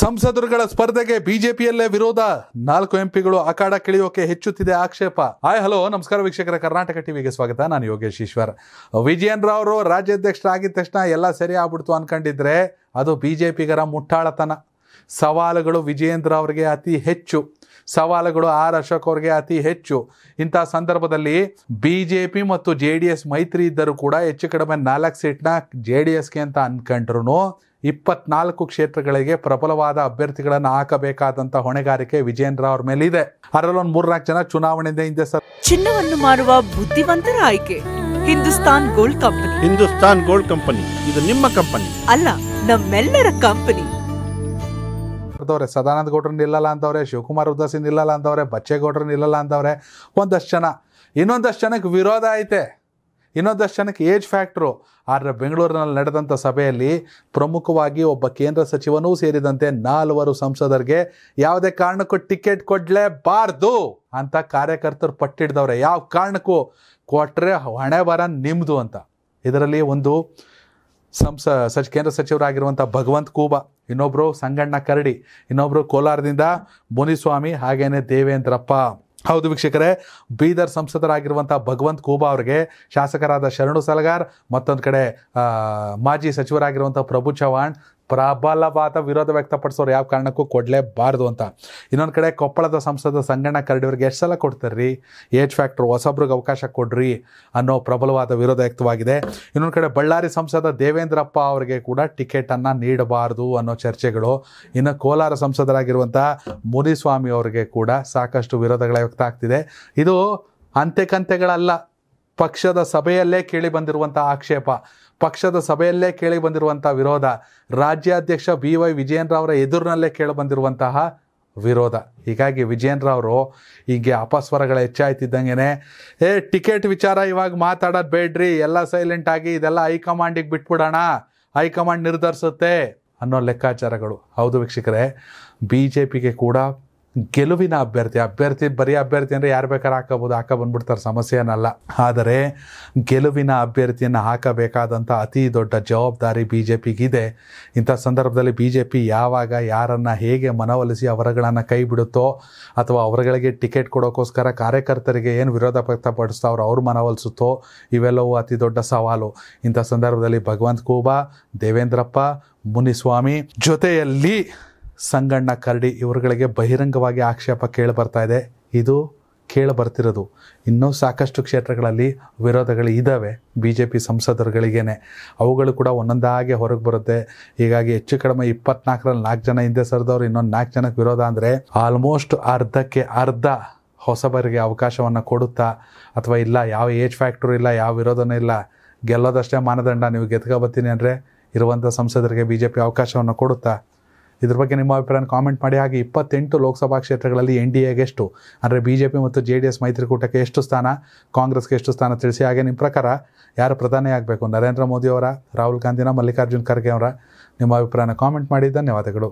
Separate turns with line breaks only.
ಸಂಸದರುಗಳ ಸ್ಪರ್ಧೆಗೆ ಬಿಜೆಪಿಯಲ್ಲೇ ವಿರೋಧ ನಾಲ್ಕು ಎಂಪಿಗಳು ಅಖಾಡ ಕಿಳಿಯೋಕೆ ಹೆಚ್ಚುತ್ತಿದೆ ಆಕ್ಷೇಪ ಹಾಯ್ ಹಲೋ ನಮಸ್ಕಾರ ವೀಕ್ಷಕರ ಕರ್ನಾಟಕ ಟಿವಿಗೆ ಸ್ವಾಗತ ನಾನು ಯೋಗೇಶ್ ಈಶ್ವರ್ ವಿಜಯನ್ ರಾವ್ ರಾಜ್ಯಾಧ್ಯಕ್ಷರಾಗಿದ್ದ ತಕ್ಷಣ ಎಲ್ಲ ಸರಿ ಆಗ್ಬಿಡ್ತು ಅನ್ಕೊಂಡಿದ್ರೆ ಅದು ಬಿಜೆಪಿಗರ ಮುಟ್ಟಾಳತನ ಸವಾಲುಗಳು ವಿಜಯೇಂದ್ರ ಅವರಿಗೆ ಅತಿ ಹೆಚ್ಚು ಸವಾಲುಗಳು ಆರ್ ಅಶೋಕ್ ಅವರಿಗೆ ಅತಿ ಹೆಚ್ಚು ಇಂಥ ಸಂದರ್ಭದಲ್ಲಿ ಬಿ ಜೆ ಪಿ ಮತ್ತು ಜೆ ಡಿ ಎಸ್ ಮೈತ್ರಿ ಇದ್ದರೂ ಕೂಡ ಹೆಚ್ಚು ಕಡಿಮೆ ನಾಲ್ಕು ಸೀಟ್ನ ಜೆ ಡಿ ಎಸ್ಗೆ ಅಂತ ಅಂದ್ಕೊಂಡ್ರು ಇಪ್ಪತ್ನಾಲ್ಕು ಕ್ಷೇತ್ರಗಳಿಗೆ ಪ್ರಬಲವಾದ ಅಭ್ಯರ್ಥಿಗಳನ್ನು ಹಾಕಬೇಕಾದಂಥ ಹೊಣೆಗಾರಿಕೆ ವಿಜೇಂದ್ರ ಅವ್ರ ಮೇಲಿದೆ ಅದರಲ್ಲೊಂದು ಮೂರ್ನಾಲ್ಕು ಜನ ಚುನಾವಣೆಯಿಂದ ಹಿಂದೆ ಸರ್ ಚಿನ್ನವನ್ನು ಮಾರುವ ಬುದ್ಧಿವಂತರ ಆಯ್ಕೆ Hindustan gold company Hindustan gold company ಇದು ನಿಮ್ಮ ಕಂಪನಿ ಅಲ್ಲ ನಮ್ಮೆಲ್ಲರ ಕಂಪನಿ ಅಂತವ್ರೆ ಸದಾನಂದ ಗೌಡ್ರು ನಿಲ್ಲಲ್ಲ ಅಂತವ್ರೆ ಶಿವಕುಮಾರ್ ಉದಾಸಿ ನಿಲ್ಲಲ್ಲ ಅಂತವ್ರೆ ಬಚ್ಚೇಗೌಡ್ರ ನಿಲ್ಲಲ್ಲ ಅಂತವ್ರೆ ಒಂದಷ್ಟು ಜನ ಇನ್ನೊಂದಷ್ಟು ಜನಕ್ಕೆ ವಿರೋಧ ಐತೆ ಇನ್ನೊಂದಷ್ಟು ಜನಕ್ಕೆ ಏಜ್ ಫ್ಯಾಕ್ಟ್ರು ಆದರೆ ಬೆಂಗಳೂರಿನಲ್ಲಿ ನಡೆದಂಥ ಸಭೆಯಲ್ಲಿ ಪ್ರಮುಖವಾಗಿ ಒಬ್ಬ ಕೇಂದ್ರ ಸಚಿವನೂ ಸೇರಿದಂತೆ ನಾಲ್ವರು ಸಂಸದರಿಗೆ ಯಾವುದೇ ಕಾರಣಕ್ಕೂ ಟಿಕೆಟ್ ಕೊಡಲೇಬಾರ್ದು ಅಂತ ಕಾರ್ಯಕರ್ತರು ಪಟ್ಟಿಡ್ದವ್ರೆ ಯಾವ ಕಾರಣಕ್ಕೂ ಕೊಟ್ಟರೆ ಹಣೆ ಬರ ನಿಮ್ಮದು ಅಂತ ಇದರಲ್ಲಿ ಒಂದು ಸಂಸ ಸಚ್ ಕೇಂದ್ರ ಸಚಿವರಾಗಿರುವಂಥ ಭಗವಂತ್ ಕೂಬಾ ಇನ್ನೊಬ್ಬರು ಸಂಗಣ್ಣ ಕರಡಿ ಇನ್ನೊಬ್ಬರು ಕೋಲಾರದಿಂದ ಮುನಿಸ್ವಾಮಿ ಹಾಗೇನೆ ದೇವೇಂದ್ರಪ್ಪ ಹೌದು ವೀಕ್ಷಕರೇ ಬೀದರ್ ಸಂಸದರಾಗಿರುವಂಥ ಭಗವಂತ್ ಕೂಬಾ ಅವರಿಗೆ ಶಾಸಕರಾದ ಶರಣು ಸಲಗಾರ್ ಮತ್ತೊಂದು ಕಡೆ ಮಾಜಿ ಸಚಿವರಾಗಿರುವಂಥ ಪ್ರಭು ಚವಾಣ್ ಪ್ರಬಲವಾದ ವಿರೋಧ ವ್ಯಕ್ತಪಡಿಸೋರು ಯಾವ ಕಾರಣಕ್ಕೂ ಕೊಡಲೇಬಾರ್ದು ಅಂತ ಇನ್ನೊಂದು ಕಡೆ ಕೊಪ್ಪಳದ ಸಂಸದ ಸಂಗಣ್ಣ ಕರಡಿಯವ್ರಿಗೆ ಎಷ್ಟು ಸಲ ಕೊಡ್ತಾರ್ರಿ ಏಜ್ ಫ್ಯಾಕ್ಟ್ರ್ ಹೊಸಬ್ರಿಗೆ ಅವಕಾಶ ಕೊಡ್ರಿ ಅನ್ನೋ ಪ್ರಬಲವಾದ ವಿರೋಧ ವ್ಯಕ್ತವಾಗಿದೆ ಇನ್ನೊಂದು ಕಡೆ ಬಳ್ಳಾರಿ ಸಂಸದ ದೇವೇಂದ್ರಪ್ಪ ಅವರಿಗೆ ಕೂಡ ಟಿಕೆಟನ್ನು ನೀಡಬಾರ್ದು ಅನ್ನೋ ಚರ್ಚೆಗಳು ಇನ್ನು ಕೋಲಾರ ಸಂಸದರಾಗಿರುವಂಥ ಮುನಿಸ್ವಾಮಿ ಅವರಿಗೆ ಕೂಡ ಸಾಕಷ್ಟು ವಿರೋಧಗಳ ವ್ಯಕ್ತ ಆಗ್ತಿದೆ ಇದು ಅಂತೆ ಕಂತೆಗಳಲ್ಲ ಪಕ್ಷದ ಸಭೆಯಲ್ಲೇ ಕೇಳಿ ಬಂದಿರುವಂಥ ಆಕ್ಷೇಪ ಪಕ್ಷದ ಸಭೆಯಲ್ಲೇ ಕೇಳಿ ಬಂದಿರುವಂಥ ವಿರೋಧ ರಾಜ್ಯಾಧ್ಯಕ್ಷ ಬಿ ವೈ ವಿಜಯೇಂದ್ರ ಎದುರಿನಲ್ಲೇ ಕೇಳಿ ಬಂದಿರುವಂತಹ ವಿರೋಧ ಹೀಗಾಗಿ ವಿಜಯೇಂದ್ರ ಅವರು ಹೀಗೆ ಅಪಸ್ವರಗಳು ಹೆಚ್ಚಾಯ್ತಿದ್ದಂಗೆ ಏ ಟಿಕೆಟ್ ವಿಚಾರ ಇವಾಗ ಮಾತಾಡೋದು ಬೇಡ್ರಿ ಎಲ್ಲ ಸೈಲೆಂಟ್ ಆಗಿ ಇದೆಲ್ಲ ಹೈಕಮಾಂಡಿಗೆ ಬಿಟ್ಬಿಡೋಣ ಹೈಕಮಾಂಡ್ ನಿರ್ಧರಿಸುತ್ತೆ ಅನ್ನೋ ಲೆಕ್ಕಾಚಾರಗಳು ಹೌದು ವೀಕ್ಷಕರೇ ಬಿ ಜೆ ಪಿಗೆ ಕೂಡ ಗೆಲುವಿನ ಅಭ್ಯರ್ಥಿ ಅಭ್ಯರ್ಥಿ ಬರೀ ಅಭ್ಯರ್ಥಿ ಅಂದರೆ ಯಾರು ಬೇಕಾದ್ರೆ ಹಾಕೋಬೋದು ಹಾಕೋ ಬಂದ್ಬಿಡ್ತಾರೆ ಸಮಸ್ಯೆ ಏನಲ್ಲ ಆದರೆ ಗೆಲುವಿನ ಅಭ್ಯರ್ಥಿಯನ್ನು ಹಾಕಬೇಕಾದಂಥ ಅತಿ ದೊಡ್ಡ ಜವಾಬ್ದಾರಿ ಬಿ ಜೆ ಪಿಗಿದೆ ಇಂಥ ಸಂದರ್ಭದಲ್ಲಿ ಬಿ ಜೆ ಪಿ ಯಾವಾಗ ಯಾರನ್ನು ಹೇಗೆ ಮನವೊಲಿಸಿ ಅವರಗಳನ್ನು ಕೈ ಬಿಡುತ್ತೋ ಅಥವಾ ಅವರುಗಳಿಗೆ ಟಿಕೆಟ್ ಕೊಡೋಕ್ಕೋಸ್ಕರ ಕಾರ್ಯಕರ್ತರಿಗೆ ಏನು ವಿರೋಧ ವ್ಯಕ್ತಪಡಿಸ್ತಾವ್ರು ಅವ್ರು ಮನವೊಲಿಸುತ್ತೋ ಇವೆಲ್ಲವೂ ಅತಿ ದೊಡ್ಡ ಸವಾಲು ಇಂಥ ಸಂದರ್ಭದಲ್ಲಿ ಭಗವಂತ ಕೂಬಾ ದೇವೇಂದ್ರಪ್ಪ ಮುನಿಸ್ವಾಮಿ ಜೊತೆಯಲ್ಲಿ ಸಂಗಣ್ಣ ಕರಡಿ ಇವರುಗಳಿಗೆ ಬಹಿರಂಗವಾಗಿ ಆಕ್ಷೇಪ ಕೇಳಿ ಬರ್ತಾ ಇದೆ ಇದು ಕೇಳಿ ಬರ್ತಿರೋದು ಇನ್ನೂ ಸಾಕಷ್ಟು ಕ್ಷೇತ್ರಗಳಲ್ಲಿ ವಿರೋಧಗಳು ಇದ್ದಾವೆ ಬಿ ಜೆ ಪಿ ಸಂಸದರುಗಳಿಗೇನೆ ಅವುಗಳು ಕೂಡ ಒಂದೊಂದಾಗೆ ಹೊರಗೆ ಬರುತ್ತೆ ಹೀಗಾಗಿ ಹೆಚ್ಚು ಕಡಿಮೆ ಇಪ್ಪತ್ನಾಲ್ಕರಲ್ಲಿ ನಾಲ್ಕು ಜನ ಹಿಂದೆ ಸರಿದವರು ಇನ್ನೊಂದು ನಾಲ್ಕು ಜನಕ್ಕೆ ವಿರೋಧ ಅಂದರೆ ಆಲ್ಮೋಸ್ಟ್ ಅರ್ಧಕ್ಕೆ ಅರ್ಧ ಹೊಸಬರಿಗೆ ಅವಕಾಶವನ್ನು ಕೊಡುತ್ತಾ ಅಥವಾ ಇಲ್ಲ ಯಾವ ಏಜ್ ಫ್ಯಾಕ್ಟ್ರಿ ಇಲ್ಲ ಯಾವ ವಿರೋಧನೂ ಇಲ್ಲ ಗೆಲ್ಲೋದಷ್ಟೇ ಮಾನದಂಡ ನೀವು ಬರ್ತೀನಿ ಅಂದರೆ ಇರುವಂಥ ಸಂಸದರಿಗೆ ಬಿ ಜೆ ಪಿ ಅವಕಾಶವನ್ನು ಕೊಡುತ್ತಾ ಇದ್ರ ಬಗ್ಗೆ ನಿಮ್ಮ ಅಭಿಪ್ರಾಯನ ಕಾಮೆಂಟ್ ಮಾಡಿ ಹಾಗೆ ಇಪ್ಪತ್ತೆಂಟು ಲೋಕಸಭಾ ಕ್ಷೇತ್ರಗಳಲ್ಲಿ ಎನ್ ಡಿ ಎಗೆ ಎಷ್ಟು ಅಂದರೆ ಬಿ ಜೆ ಪಿ ಮತ್ತು ಜೆ ಡಿ ಎಸ್ ಮೈತ್ರಿಕೂಟಕ್ಕೆ ಎಷ್ಟು ಸ್ಥಾನ ಕಾಂಗ್ರೆಸ್ಗೆ ಎಷ್ಟು ಸ್ಥಾನ ತಿಳಿಸಿ ಹಾಗೆ ನಿಮ್ಮ ಪ್ರಕಾರ ಯಾರು ಪ್ರಧಾನಿ ಆಗಬೇಕು ನರೇಂದ್ರ ಮೋದಿಯವರ ರಾಹುಲ್ ಗಾಂಧಿನ ಮಲ್ಲಿಕಾರ್ಜುನ್ ಖರ್ಗೆ ಅವರ ನಿಮ್ಮ ಅಭಿಪ್ರಾಯನ ಕಾಮೆಂಟ್ ಮಾಡಿ ಧನ್ಯವಾದಗಳು